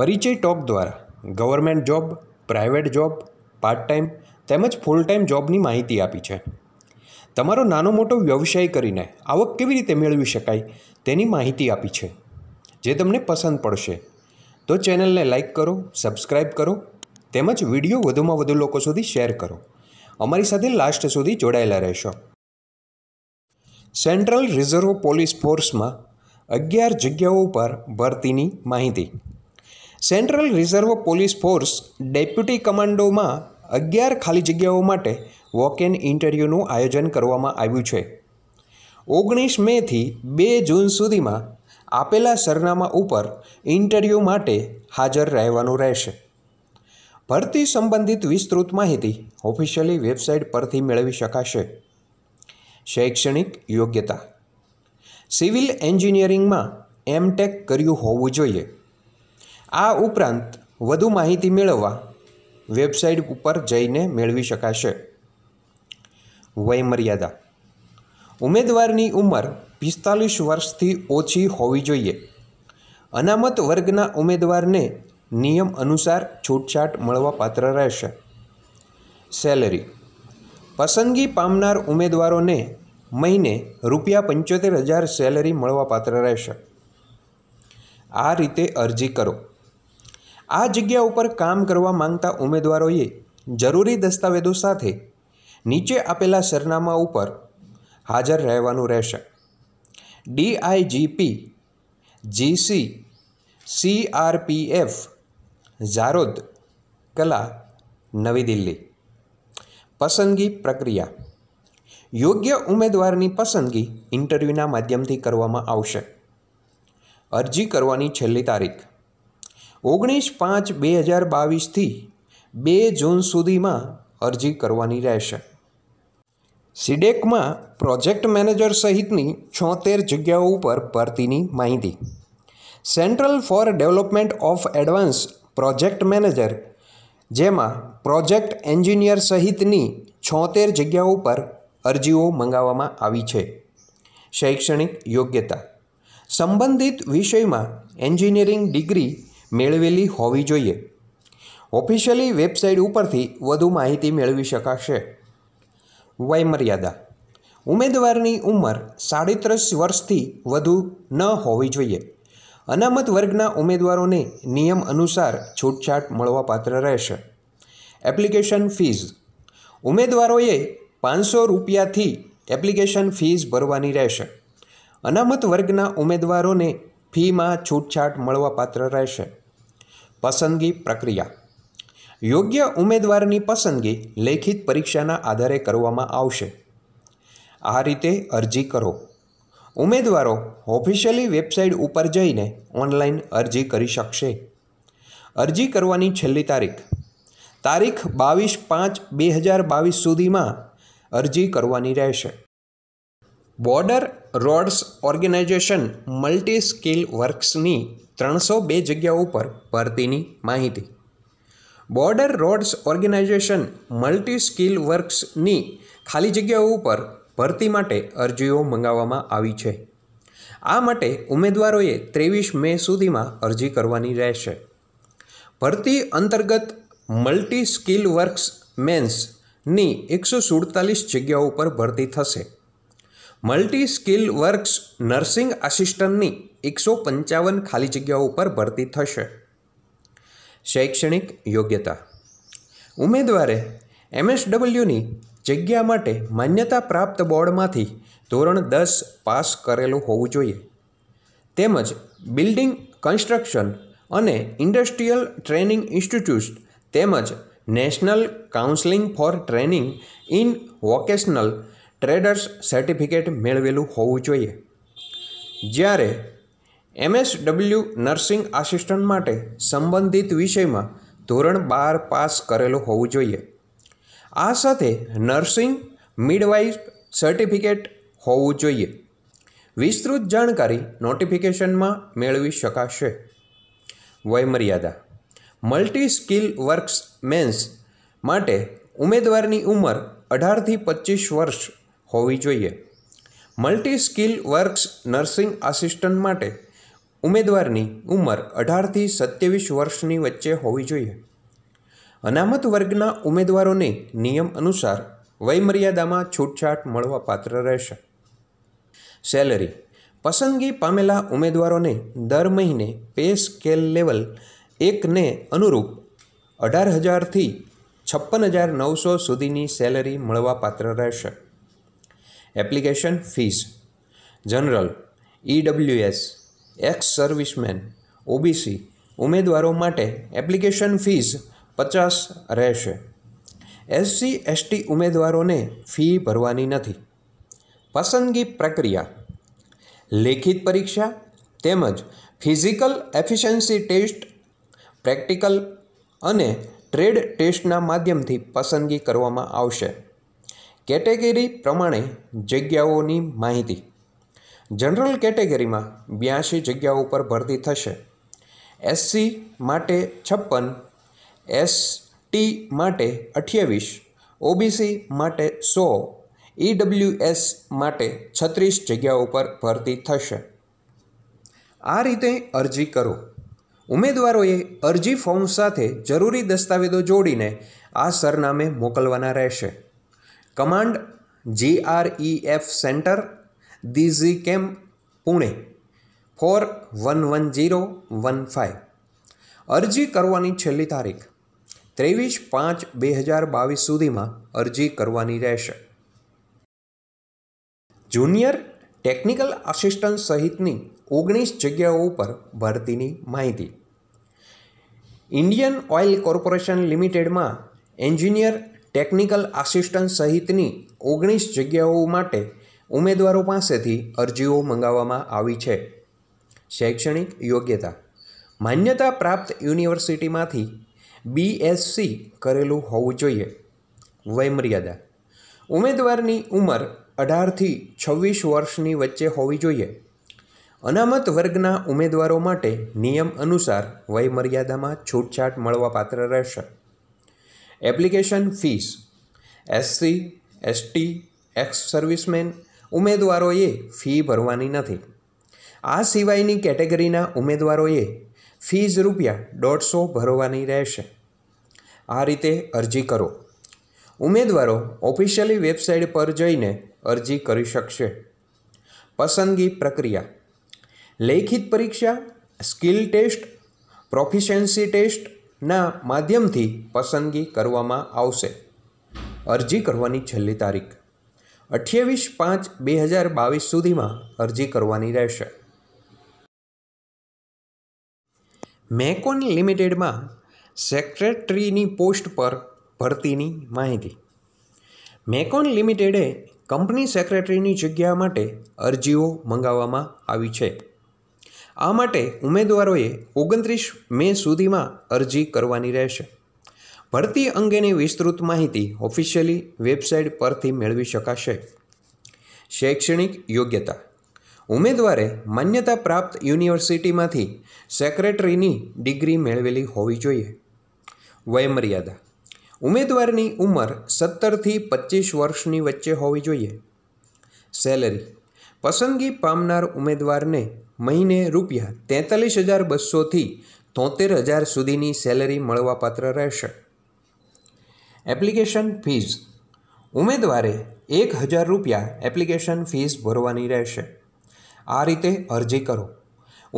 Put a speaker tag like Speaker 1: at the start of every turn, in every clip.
Speaker 1: પરિચય ટોક દ્વારા government job private job part time તેમજ ફૂલ ટાઈમ જોબની માહિતી આપી છે તમારો નાનો મોટો વ્યવસાય કરીને આવક કેવી રીતે મેળવી શકાય તેની માહિતી આપી છે જે તમને પસંદ પડશે તો ચેનલને લાઇક કરો સબસ્ક્રાઈબ કરો તેમજ વિડીયો વધુમાં વધુ લોકો સુધી શેર કરો અમારી સાથે લાસ્ટ સુધી જોડાયેલા રહેશો સેન્ટ્રલ રિઝર્વ પોલીસ ફોર્સમાં અગિયાર જગ્યાઓ પર ભરતીની માહિતી central reserve police force deputy કમાન્ડોમાં અગિયાર ખાલી જગ્યાઓ માટે વોક એન ઇન્ટરવ્યૂનું આયોજન કરવામાં આવ્યું છે ઓગણીસ મેથી બે જૂન સુધીમાં આપેલા સરનામા ઉપર ઇન્ટરવ્યૂ માટે હાજર રહેવાનું રહેશે ભરતી સંબંધિત વિસ્તૃત માહિતી ઓફિશિયલી વેબસાઇટ પરથી મેળવી શકાશે શૈક્ષણિક યોગ્યતા સિવિલ એન્જિનિયરિંગમાં એમટેક કર્યું હોવું જોઈએ આ ઉપરાંત વધુ માહિતી મેળવવા વેબસાઇટ ઉપર જઈને મેળવી શકાશે વયમર્યાદા ઉમેદવારની ઉંમર પિસ્તાલીસ વર્ષથી ઓછી હોવી જોઈએ અનામત વર્ગના ઉમેદવારને નિયમ અનુસાર છૂટછાટ મળવાપાત્ર રહેશે સેલરી પસંદગી પામનાર ઉમેદવારોને મહિને રૂપિયા પંચોતેર હજાર સેલરી મળવાપાત્ર રહેશે આ રીતે અરજી કરો આ જગ્યા ઉપર કામ કરવા માંગતા ઉમેદવારોએ જરૂરી દસ્તાવેજો સાથે નીચે આપેલા સરનામા ઉપર હાજર રહેવાનું રહેશે ડીઆઈજીપી જીસી સીઆરપીએફ ઝારોદ કલા નવી દિલ્હી પસંદગી પ્રક્રિયા યોગ્ય ઉમેદવારની પસંદગી ઇન્ટરવ્યૂના માધ્યમથી કરવામાં આવશે અરજી કરવાની છેલ્લી તારીખ ઓગણીસ પાંચ બે હજાર બાવીસથી બે જૂન સુધીમાં અરજી કરવાની રહેશે સિડેકમાં પ્રોજેક્ટ મેનેજર સહિતની છોતેર જગ્યાઓ ઉપર ભરતીની માહિતી central for development of advance project manager જેમાં પ્રોજેક્ટ એન્જિનિયર સહિતની છોતેર જગ્યાઓ પર અરજીઓ મંગાવવામાં આવી છે શૈક્ષણિક યોગ્યતા સંબંધિત વિષયમાં એન્જિનિયરિંગ ડિગ્રી મેળવેલી હોવી જોઈએ ઓફિશિયલી વેબસાઇટ ઉપરથી વધુ માહિતી મેળવી શકાશે વયમર્યાદા ઉમેદવારની ઉંમર સાડત્રીસ વર્ષથી વધુ ન હોવી જોઈએ અનામત વર્ગના ઉમેદવારોને નિયમ અનુસાર છૂટછાટ મળવાપાત્ર રહેશે એપ્લિકેશન ફીઝ ઉમેદવારોએ પાંચસો રૂપિયાથી એપ્લિકેશન ફીઝ ભરવાની રહેશે અનામત વર્ગના ઉમેદવારોને ફીમાં છૂટછાટ મળવાપાત્ર રહેશે પસંદગી પ્રક્રિયા યોગ્ય ઉમેદવારની પસંદગી લેખિત પરીક્ષાના આધારે કરવામાં આવશે આ રીતે અરજી કરો ઉમેદવારો ઓફિશિયલી વેબસાઇટ ઉપર જઈને ઓનલાઈન અરજી કરી શકશે અરજી કરવાની છેલ્લી તારીખ તારીખ બાવીસ પાંચ બે હજાર બાવીસ સુધીમાં અરજી કરવાની રહેશે border roads organisation multi skill વર્ક્સની ત્રણસો બે જગ્યા ઉપર ભરતીની માહિતી border roads organisation multi skill વર્ક્સની ખાલી જગ્યાઓ ઉપર ભરતી માટે અરજીઓ મંગાવવામાં આવી છે આ માટે ઉમેદવારોએ ત્રેવીસ મે સુધીમાં અરજી કરવાની રહેશે ભરતી અંતર્ગત મલ્ટી સ્કિલ વર્ક્સ મેન્સની એકસો સુડતાલીસ જગ્યાઓ ઉપર ભરતી થશે મલ્ટી સ્કિલ વર્ક્સ નર્સિંગ આસિસ્ટન્ટની એકસો પંચાવન ખાલી જગ્યાઓ ઉપર ભરતી થશે શૈક્ષણિક યોગ્યતા ઉમેદવારે એમએસડબલ્યુની જગ્યા માટે માન્યતા પ્રાપ્ત બોર્ડમાંથી ધોરણ દસ પાસ કરેલું હોવું જોઈએ તેમજ બિલ્ડિંગ કન્સ્ટ્રક્શન અને ઇન્ડસ્ટ્રીયલ ટ્રેનિંગ ઇન્સ્ટિટ્યૂટ તેમજ national counselling for training in vocational traders certificate મેળવેલું હોવું જોઈએ જ્યારે એમએસડબલ્યુ નર્સિંગ આસિસ્ટન્ટ માટે સંબંધિત વિષયમાં ધોરણ બાર પાસ કરેલું હોવું જોઈએ આ સાથે નર્સિંગ મિડવાઇફ સર્ટિફિકેટ હોવું જોઈએ વિસ્તૃત જાણકારી નોટિફિકેશનમાં મેળવી શકાશે વયમર્યાદા મલ્ટી સ્કિલ વર્ક્સ મેન્સ માટે ઉમેદવારની ઉંમર અઢારથી પચીસ વર્ષ હોવી જોઈએ multi skill works nursing assistant માટે ઉમેદવારની ઉંમર અઢારથી સત્યાવીસ વર્ષની વચ્ચે હોવી જોઈએ અનામત વર્ગના ઉમેદવારોને નિયમ અનુસાર વયમર્યાદામાં છૂટછાટ મળવાપાત્ર રહેશે સેલરી પસંદગી પામેલા ઉમેદવારોને દર મહિને પે સ્કેલ લેવલ એકને અનુરૂપ અઢાર હજારથી છપ્પન હજાર નવસો સુધીની સેલરી મળવાપાત્ર રહેશે application fees general EWS ex serviceman OBC ઉમેદવારો માટે એપ્લિકેશન ફીસ પચાસ રહેશે એસસી એસટી ઉમેદવારોને ફી ભરવાની નથી પસંદગી પ્રક્રિયા લેખિત પરીક્ષા તેમજ ફિઝિકલ એફિશિયન્સી ટેસ્ટ પ્રેક્ટિકલ અને ટ્રેડ ટેસ્ટના માધ્યમથી પસંદગી કરવામાં આવશે કેટેગરી પ્રમાણે જગ્યાઓની માહિતી જનરલ કેટેગરીમાં બ્યાસી જગ્યાઓ પર ભરતી થશે એસસી માટે છપ્પન એસટી માટે અઠ્યાવીસ ઓબીસી માટે સો ઈડબ્લ્યુએસ માટે છત્રીસ જગ્યાઓ પર ભરતી થશે આ રીતે અરજી કરો ઉમેદવારોએ અરજી ફોર્મ સાથે જરૂરી દસ્તાવેજો જોડીને આ સરનામે મોકલવાના રહેશે command GREF e centre Dighi camp Pune four one one zero one five અરજી કરવાની છેલ્લી તારીખ ત્રેવીસ પાંચ બે હજાર બાવીસ સુધીમાં અરજી કરવાની રહેશે જુનિયર ટેકનિકલ આસિસ્ટન્ટ સહિતની ઓગણીસ જગ્યાઓ ઉપર ભરતીની માહિતી ઇન્ડિયન ઓઇલ કોર્પોરેશન લિમિટેડમાં એન્જિનિયર ટેકનિકલ આસિસ્ટન્ટ સહિતની ઓગણીસ જગ્યાઓ માટે ઉમેદવારો પાસેથી અરજીઓ મંગાવવામાં આવી છે શૈક્ષણિક યોગ્યતા માન્યતા પ્રાપ્ત યુનિવર્સિટીમાંથી બીએસસી કરેલું હોવું જોઈએ વયમર્યાદા ઉમેદવારની ઉંમર અઢારથી છવ્વીસ વર્ષની વચ્ચે હોવી જોઈએ અનામત વર્ગના ઉમેદવારો માટે નિયમ અનુસાર વયમર્યાદામાં છૂટછાટ મળવાપાત્ર રહેશે application fees SC ST ex servicemen ઉમેદવારોએ ફી ભરવાની નથી આ સિવાયની કેટેગરીના ઉમેદવારોએ ફીઝ રૂપિયા દોઢસો ભરવાની રહેશે આ રીતે અરજી કરો ઉમેદવારો ઓફિશિયલી વેબસાઇટ પર જઈને અરજી કરી શકશે પસંદગી પ્રક્રિયા લેખિત પરીક્ષા સ્કિલ ટેસ્ટ પ્રોફિશન્સી ટેસ્ટ ના માધ્યમથી પસંદગી કરવામાં આવશે અરજી કરવાની છેલ્લી તારીખ અઠ્યાવીસ પાંચ બે હજાર બાવીસ સુધીમાં અરજી કરવાની રહેશે મેકોન લિમિટેડમાં સેક્રેટરીની પોસ્ટ પર ભરતીની માહિતી મેકોન લિમિટેડે કંપની સેક્રેટરીની જગ્યા માટે અરજીઓ મંગાવવામાં આવી છે આ માટે ઉમેદવારોએ ઓગણત્રીસ મે સુધીમાં અરજી કરવાની રહેશે ભરતી અંગેની વિસ્તૃત માહિતી ઓફિશિયલી વેબસાઇટ પરથી મેળવી શકાશે શૈક્ષણિક યોગ્યતા ઉમેદવારે માન્યતા પ્રાપ્ત યુનિવર્સિટીમાંથી સેક્રેટરીની ડિગ્રી મેળવેલી હોવી જોઈએ વયમર્યાદા ઉમેદવારની ઉંમર સત્તરથી પચીસ વર્ષની વચ્ચે હોવી જોઈએ સેલરી પસંદગી પામનાર ઉમેદવારને મહિને રૂપિયા તેતાલીસ હજાર બસોથી તોતેર હજાર સુધીની સેલરી મળવાપાત્ર રહેશે એપ્લિકેશન ફીસ ઉમેદવારે એક હજાર રૂપિયા એપ્લિકેશન ફીસ ભરવાની રહેશે આ રીતે અરજી કરો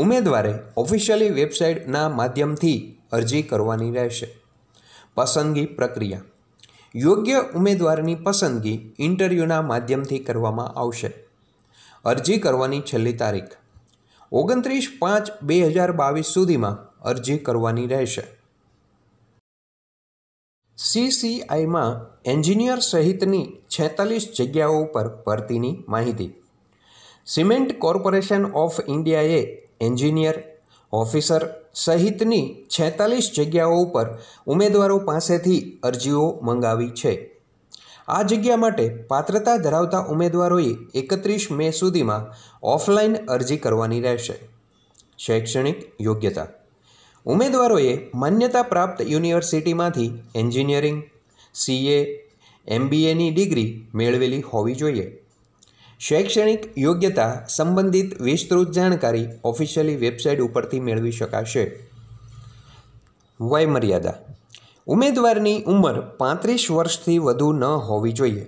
Speaker 1: ઉમેદવારે ઓફિશિયલી વેબસાઇટના માધ્યમથી અરજી કરવાની રહેશે પસંદગી પ્રક્રિયા યોગ્ય ઉમેદવારની પસંદગી ઇન્ટરવ્યૂના માધ્યમથી કરવામાં આવશે અરજી કરવાની છેલ્લી તારીખ ઓગણત્રીસ પાંચ બે હજાર બાવીસ સુધીમાં અરજી કરવાની રહેશે સીસીઆઈમાં એન્જિનિયર સહિતની છેતાલીસ જગ્યાઓ ઉપર ભરતીની માહિતી સિમેન્ટ કોર્પોરેશન ઓફ ઇન્ડિયાએ એન્જિનિયર ઓફિસર સહિતની છેતાલીસ જગ્યાઓ ઉપર ઉમેદવારો પાસેથી અરજીઓ મંગાવી છે આ જગ્યા માટે પાત્રતા ધરાવતા ઉમેદવારોએ એકત્રીસ મે સુધીમાં ઓફલાઈન અરજી કરવાની રહેશે શૈક્ષણિક યોગ્યતા ઉમેદવારોએ માન્યતા પ્રાપ્ત યુનિવર્સિટીમાંથી એન્જિનિયરિંગ સીએ એમબીએની ડિગ્રી મેળવેલી હોવી જોઈએ શૈક્ષણિક યોગ્યતા સંબંધિત વિસ્તૃત જાણકારી ઓફિશિયલી વેબસાઇટ ઉપરથી મેળવી શકાશે વયમર્યાદા ઉમેદવારની ઉંમર પાંત્રીસ વર્ષથી વધુ ન હોવી જોઈએ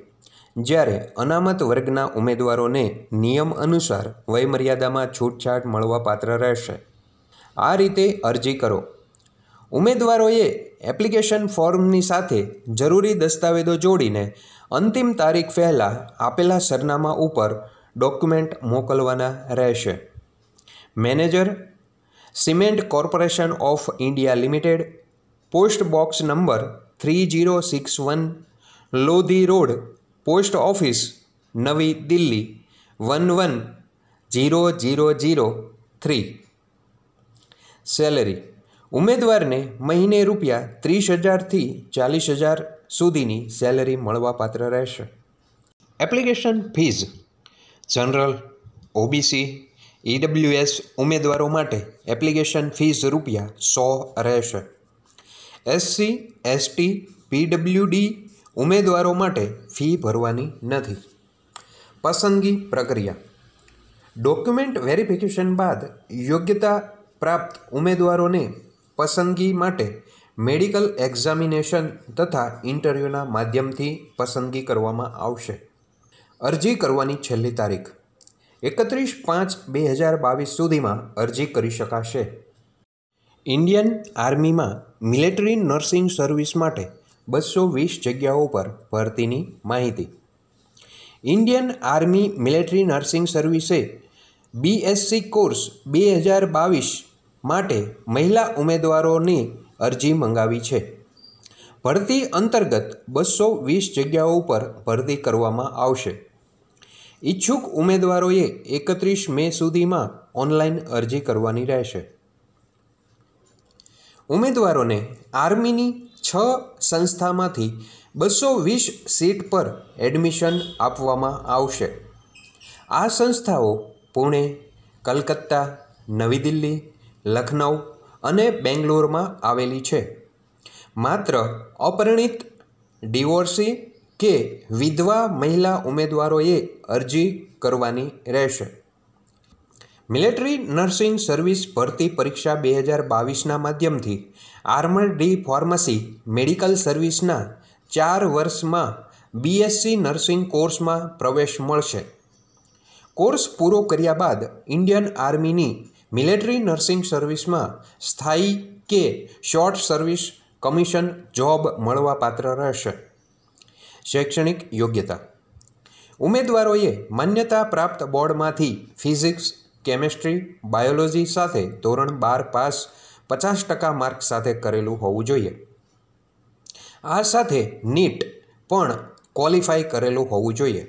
Speaker 1: જ્યારે અનામત વર્ગના ઉમેદવારોને નિયમ અનુસાર વયમર્યાદામાં છૂટછાટ મળવાપાત્ર રહેશે આ રીતે અરજી કરો ઉમેદવારોએ એપ્લિકેશન ફોર્મની સાથે જરૂરી દસ્તાવેજો જોડીને અંતિમ તારીખ પહેલાં આપેલા સરનામા ઉપર ડોક્યુમેન્ટ મોકલવાના રહેશે manager Cement Corporation of India limited post box number three zero six one Lodhi road post office નવી Delhi one one zero zero zero three salary ઉમેદવારને મહિને રૂપિયા ત્રીસ હજારથી ચાલીસ હજાર સુધીની સેલેરી મળવાપાત્ર રહેશે application fees general OBC EWS ઉમેદવારો માટે એપ્લિકેશન ફીઝ રૂપિયા સો રહેશે એસસી એસટી પીડબ્લ્યુડી ઉમેદવારો માટે ફી ભરવાની નથી પસંદગી પ્રક્રિયા ડોક્યુમેન્ટ વેરિફિકેશન બાદ યોગ્યતા પ્રાપ્ત ઉમેદવારોને પસંદગી માટે મેડિકલ એક્ઝામિનેશન તથા ઇન્ટરવ્યૂના માધ્યમથી પસંદગી કરવામાં આવશે અરજી કરવાની છેલ્લી તારીખ એકત્રીસ પાંચ બે હજાર બાવીસ સુધીમાં અરજી કરી શકાશે ઇન્ડિયન આર્મીમાં મિલિટરી નર્સિંગ સર્વિસ માટે બસો વીસ જગ્યાઓ પર ભરતીની માહિતી ઇન્ડિયન આર્મી મિલિટરી નર્સિંગ સર્વિસે બીએસસી કોર્સ બે હજાર બાવીસ માટે મહિલા ઉમેદવારોની અરજી મંગાવી છે ભરતી અંતર્ગત બસો વીસ જગ્યાઓ પર ભરતી કરવામાં આવશે ઈચ્છુક ઉમેદવારોએ એકત્રીસ મે સુધીમાં ઓનલાઈન અરજી કરવાની રહેશે ઉમેદવારોને આર્મીની છ સંસ્થામાંથી બસો વીસ સીટ પર એડમિશન આપવામાં આવશે આ સંસ્થાઓ પુણે કલકત્તા નવી દિલ્હી લખનઉ અને બેંગ્લોરમાં આવેલી છે માત્ર અપરિણિત ડિવોર્સી કે વિધવા મહિલા ઉમેદવારોએ અરજી કરવાની રહેશે મિલિટરી નર્સિંગ સર્વિસ ભરતી પરીક્ષા બે હજાર બાવીસના માધ્યમથી આર્મર ડી ફાર્મસી મેડિકલ સર્વિસના ચાર વર્ષમાં બીએસસી નર્સિંગ કોર્સમાં પ્રવેશ મળશે કોર્સ પૂરો કર્યા બાદ ઇન્ડિયન આર્મીની મિલિટરી નર્સિંગ સર્વિસમાં સ્થાયી કે શોર્ટ સર્વિસ કમિશન જોબ મળવાપાત્ર રહેશે શૈક્ષણિક યોગ્યતા ઉમેદવારોએ માન્યતા પ્રાપ્ત બોર્ડમાંથી ફિઝિક્સ કેમેસ્ટ્રી બાયોલોજી સાથે ધોરણ બાર પાસ પચાસ ટકા માર્ક સાથે કરેલું હોવું જોઈએ આ સાથે નીટ પણ ક્વોલિફાય કરેલું હોવું જોઈએ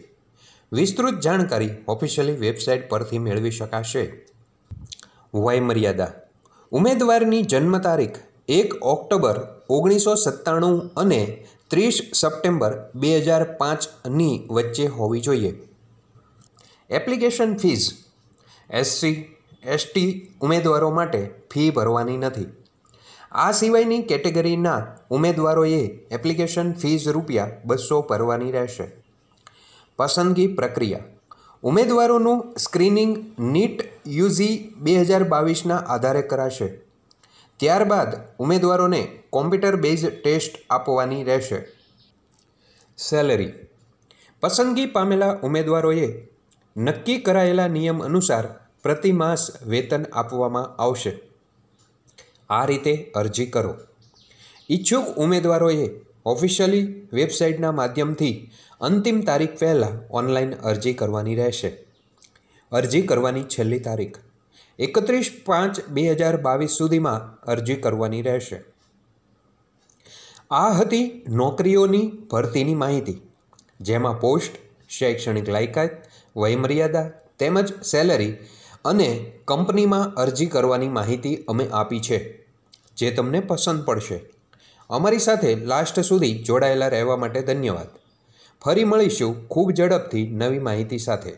Speaker 1: વિસ્તૃત જાણકારી ઓફિશિયલી વેબસાઇટ પરથી મેળવી શકાશે વયમર્યાદા ઉમેદવારની જન્મ તારીખ એક ઓક્ટોબર ઓગણીસો સત્તાણું અને ત્રીસ સપ્ટેમ્બર બે હજાર પાંચની વચ્ચે હોવી જોઈએ એપ્લિકેશન ફીઝ એસસી એસટી ઉમેદવારો માટે ફી ભરવાની નથી આ સિવાયની કેટેગરીના ઉમેદવારોએ એપ્લિકેશન ફીઝ રૂપિયા બસો ભરવાની રહેશે પસંદગી પ્રક્રિયા ઉમેદવારોનું સ્ક્રીનિંગ નીટ યુઝી બે હજાર બાવીસના આધારે કરાશે ત્યારબાદ ઉમેદવારોને કોમ્પ્યુટર બેઝ ટેસ્ટ આપવાની રહેશે સેલરી પસંદગી પામેલા ઉમેદવારોએ નક્કી કરાયેલા નિયમ અનુસાર પ્રતિમાસ વેતન આપવામાં આવશે આ રીતે અરજી કરો ઈચ્છુક ઉમેદવારોએ ઓફિશિયલી વેબસાઇટના માધ્યમથી અંતિમ તારીખ પહેલાં ઓનલાઈન અરજી કરવાની રહેશે અરજી કરવાની છેલ્લી તારીખ એકત્રીસ પાંચ બે હજાર બાવીસ સુધીમાં અરજી કરવાની રહેશે આ હતી નોકરીઓની ભરતીની માહિતી જેમાં પોસ્ટ શૈક્ષણિક લાયકાત વયમર્યાદા તેમજ સેલરી અને કંપનીમાં અરજી કરવાની માહિતી અમે આપી છે જે તમને પસંદ પડશે અમારી સાથે લાસ્ટ સુધી જોડાયેલા રહેવા માટે ધન્યવાદ ફરી મળીશું ખૂબ ઝડપથી નવી માહિતી સાથે